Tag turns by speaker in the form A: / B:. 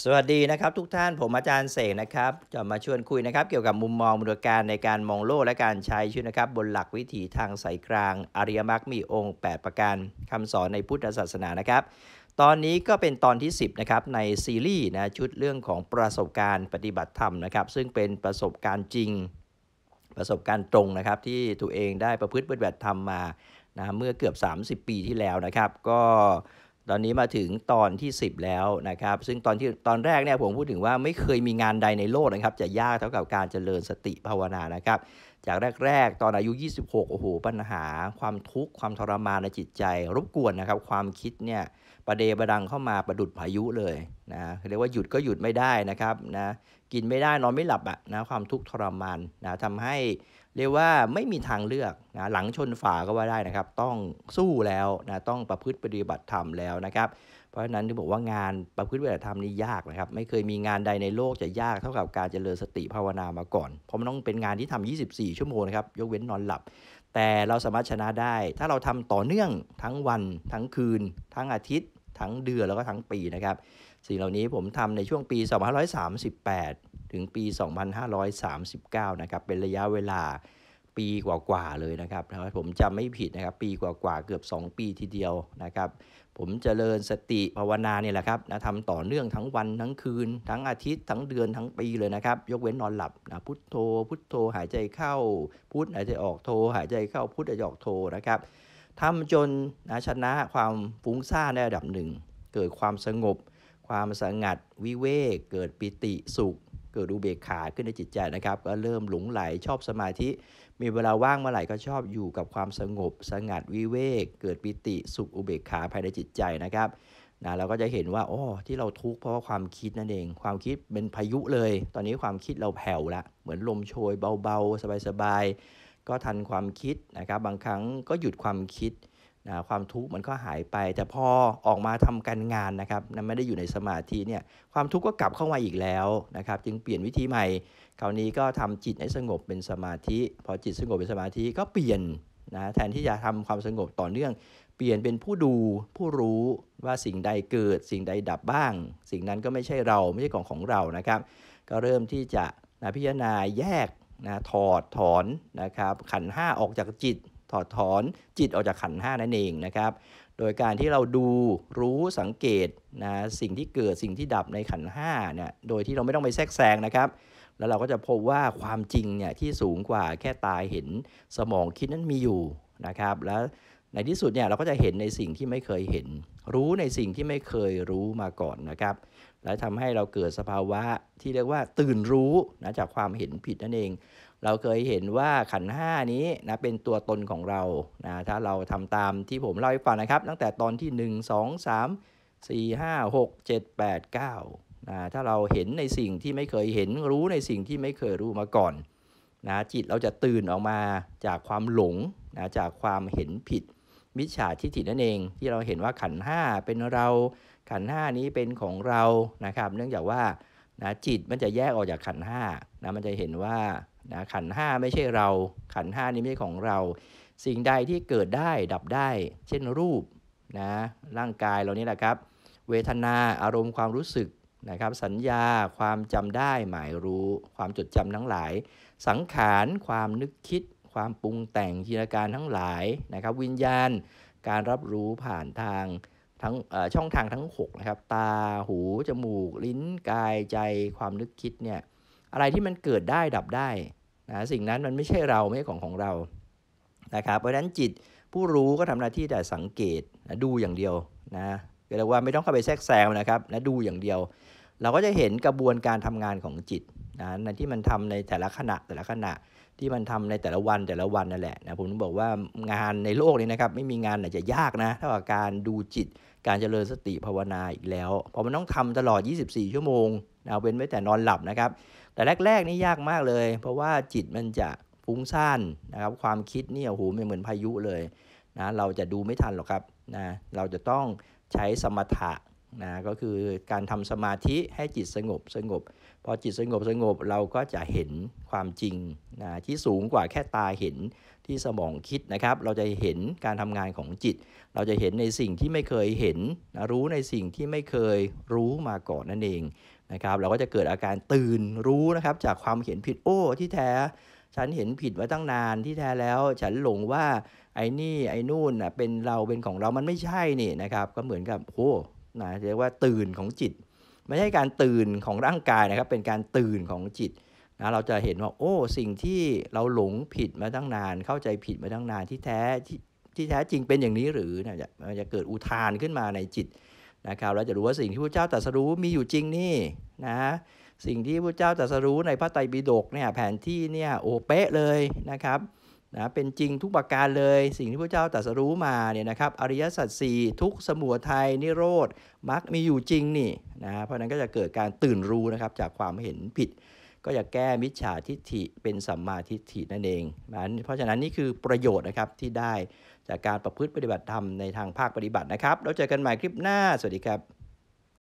A: สวัสดีนะครับ ทุกท่านผมอาจารย์เสกนะครับจะมาชวนคุยนะครับ เกี่ยวกับมุมมองบูลการในการมองโลกและการใช้ชีวิตนะครับ บนหลักวิถีทางสายกลาง อริยมรรคมีองค์ 8 ประการคำสอนในพุทธศาสนานะครับ ตอนนี้ก็เป็นตอนที่ 10 นะครับ ในซีรีส์นะชุดเรื่องของประสบการณ์ปฏิบัติธรรมนะครับซึ่งเป็นประสบการณ์จริงประสบการณ์ตรงนะครับ ที่ตัวเองได้ประพฤติปฏิบัติธรรมมานะเมื่อเกือบ 30 ปีที่แล้วนะครับ ก็ตอนนี้มาถึงตอนที่10แล้วนะครับซึ่งตอนที่ตอนแรกเนี่ยผมพูดถึงว่าไม่เคยมีงานใดในโลกนะครับ จะยากเท่ากับการเจริญสติภาวนานะครับจากแรกๆ ตอนอายุ 26โอ้โหปัญหาความทุกข์ ความทรมานในจิตใจ รบกวนนะครับความคิดเนี่ยประเดประดังเข้ามาประดุดพายุเลยนะเรียกว่าหยุดก็หยุดไม่ได้นะครับนะกินไม่ได้นอนไม่หลับอะนะความทุกข์ทรมานนะทำให้เรียกว่าไม่มีทางเลือกนะหลังชนฝาก็ว่าได้นะครับต้องสู้แล้ว นะ ต้องประพฤติปฏิบัติธรรมแล้วนะครับ เพราะฉะนั้นที่บอกว่างานประพฤติปฏิบัติธรรมนี่ยากนะครับไม่เคยมีงานใดในโลกจะยากเท่ากับการเจริญสติภาวนามาก่อนเพราะมันต้องเป็นงานที่ทำ 24 ชั่วโมงนะครับยกเว้นนอนหลับ แต่เราสามารถชนะได้ ถ้าเราทำต่อเนื่องทั้งวัน ทั้งคืน ทั้งอาทิตย์ ทั้งเดือนแล้วก็ทั้งปีนะครับสิ่งเหล่านี้ผมทำในช่วงปี2538ถึงปี 2539นะครับเป็นระยะเวลาปีกว่าๆเลยนะครับผมจำไม่ผิดนะครับปีกว่าๆเกือบ 2 ปีทีเดียวนะครับผมเจริญสติภาวนาเนี่ยแหละครับนะทำต่อเนื่องทั้งวันทั้งคืน ทั้งอาทิตย์ทั้งเดือนทั้งปีเลยนะครับยกเว้นนอนหลับนะพุทโธ พุทโธหายใจเข้าพุทหายใจออกโธหายใจเข้าพุทหายใจออกโธนะครับทำจนนะชนะความฟุ้งซ่านในระดับหนึ่งเกิดความสงบ ความสงัดวิเวกเกิดปิติสุขเกิดอุเบกขาขึ้นในจิตใจนะครับก็เริ่มหลงไหลชอบสมาธิ มีเวลาว่างเมื่อไหร่ก็ชอบอยู่กับความสงบสงัดวิเวกเกิดปิติสุขอุเบกขาภายในจิตใจนะครับนะเราก็จะเห็นว่าอ๋อที่เราทุกข์เพราะว่าความคิดนั่นเอง ความคิดเป็นพายุเลย ตอนนี้ความคิดเราแผ่วละเหมือนลมโชยเบาๆสบาย ๆ ก็ทันความคิดนะครับบางครั้งก็หยุดความคิดนะความทุกข์มันก็หายไป แต่พอออกมาทำการงานนะครับนะไม่ได้อยู่ในสมาธิเนี่ยความทุกข์ก็กลับเข้ามาอีกแล้วนะครับ จึงเปลี่ยนวิธีใหม่ คราวนี้ก็ทำจิตให้สงบเป็นสมาธิ พอจิตสงบเป็นสมาธิก็เปลี่ยนนะแทนที่จะทำความสงบต่อเนื่อง เปลี่ยนเป็นผู้ดูผู้รู้ว่าสิ่งใดเกิดสิ่งใดดับบ้าง สิ่งนั้นก็ไม่ใช่เราไม่ใช่ของของเรานะครับ ก็เริ่มที่จะนะพิจารณาแยกนะถอดถอนนะครับขันห้าออกจากจิตถอดถอนจิตออกจากขันห้านั่นเองนะครับ โดยการที่เราดูรู้สังเกตนะสิ่งที่เกิดสิ่งที่ดับในขันห้าเนี่ย โดยที่เราไม่ต้องไปแทรกแซงนะครับ แล้วเราก็จะพบว่าความจริงเนี่ยที่สูงกว่าแค่ตาเห็นสมองคิดนั้นมีอยู่นะครับ แล้วในที่สุดเนี่ยเราก็จะเห็นในสิ่งที่ไม่เคยเห็น รู้ในสิ่งที่ไม่เคยรู้มาก่อนนะครับ และทำให้เราเกิดสภาวะที่เรียกว่า ตื่นรู้นะจากความเห็นผิดนั่นเองเราเคยเห็นว่าขันห้านี้นะเป็นตัวตนของเรา นะ ถ้าเราทำตามที่ผมเล่าให้ฟังนะครับ ตั้งแต่ตอนที่ 1 2 3 4 5 6 7 8 9นะ ถ้าเราเห็นในสิ่งที่ไม่เคยเห็นรู้ในสิ่งที่ไม่เคยรู้มาก่อน นะจิตเราจะตื่นออกมาจากความหลงนะจากความเห็นผิดมิจฉาทิฏฐินั่นเองที่เราเห็นว่าขันห้าเป็นเราขันห้านี้เป็นของเรา นะครับ เนื่องจากว่า นะจิตมันจะแยกออกจากขันห้านะมันจะเห็นว่านะขันห้าไม่ใช่เราขันห้านี้ไม่ใช่ของเรา สิ่งใดที่เกิดได้ ดับได้ เช่นรูปนะร่างกายเรานี่แหละครับ เวทนาอารมณ์ความรู้สึกนะครับสัญญาความจำได้หมายรู้ความจดจำทั้งหลาย สังขาร ความนึกคิด ความปรุงแต่งจินตการทั้งหลายนะครับ วิญญาณ การรับรู้ผ่านทางทั้งช่องทางทั้ง6นะครับตาหู จมูก ลิ้นกายใจ ความนึกคิดเนี่ยอะไรที่มันเกิดได้ดับได้นะสิ่งนั้นมันไม่ใช่เราไม่ใช่ของของเรานะครับเพราะฉะนั้นจิตผู้รู้ก็ทำหน้าที่แต่สังเกตนะดูอย่างเดียวนะเรียกว่าไม่ต้องเข้าไปแทรกแซงนะครับนะดูอย่างเดียว เราก็จะเห็นกระบวนการทำงานของจิตนะในที่มันทำในแต่ละขณะแต่ละขณะที่มันทำในแต่ละวันแต่ละวันนั่นแหละนะผมบอกว่างานในโลกนี้นะครับไม่มีงานไหนจะยากนะเท่ากับการดูจิตการเจริญสติภาวนาอีกแล้วพอมันต้องทำตลอด 24 ชั่วโมงนะเว้นไว้แต่นอนหลับนะครับแต่แรกๆนี่ยากมากเลย เพราะว่าจิตมันจะฟุ้งซ่านนะครับความคิดนี่โอ้โหมันเหมือนพายุเลยนะเราจะดูไม่ทันหรอกครับนะเราจะต้องใช้สมถะนะก็คือการทำสมาธิให้จิตสงบสงบพอจิตสงบสงบเราก็จะเห็นความจริงนะที่สูงกว่าแค่ตาเห็นที่สมองคิดนะครับ เราจะเห็นการทำงานของจิต เราจะเห็นในสิ่งที่ไม่เคยเห็นนะรู้ในสิ่งที่ไม่เคยรู้มาก่อนนั่นเองนะครับเราก็จะเกิดอาการตื่นรู้นะครับจากความเห็นผิดโอ้ที่แท้ ฉันเห็นผิดมาตั้งนานที่แท้แล้ว ฉันหลงว่าไอ้นี่ไอ้นู่นเป็นเราเป็นของเรามันไม่ใช่นี่นะครับก็เหมือนกับโอ้นะเรียกว่าตื่นของจิต ไม่ใช่การตื่นของร่างกายนะครับเป็นการตื่นของจิตนะเราจะเห็นว่าโอ้สิ่งที่เราหลงผิดมาตั้งนานเข้าใจผิดมาตั้งนานที่แท้ที่ที่แท้จริงเป็นอย่างนี้หรือนะจะจะเกิดอุทานขึ้นมาในจิตนะครับเราจะรู้ว่าสิ่งที่พระเจ้าตรัสรู้มีอยู่จริงนี่นะสิ่งที่พระเจ้าตรัสรู้ในพระไตรปิฎกเนี่ยแผนที่เนี่ยโอเป๊ะเลยนะครับนะเป็นจริงทุกประการเลยสิ่งที่พระเจ้าตรัสรู้มาเนี่ยนะครับอริยสัจสี่ทุกสมุทัยนิโรธมรรคมีอยู่จริงนี่นะเพราะนั้นก็จะเกิดการตื่นรู้นะครับจากความเห็นผิด ก็จะแก้มิจฉาทิฏฐิเป็นสัมมาทิฏฐินั่นเองนะเพราะฉะนั้นนี่คือประโยชน์นะครับที่ได้จากการประพฤติปฏิบัติธรรมในทางภาคปฏิบัตินะครับแล้วเจอกันใหม่คลิปหน้า สวัสดีครับ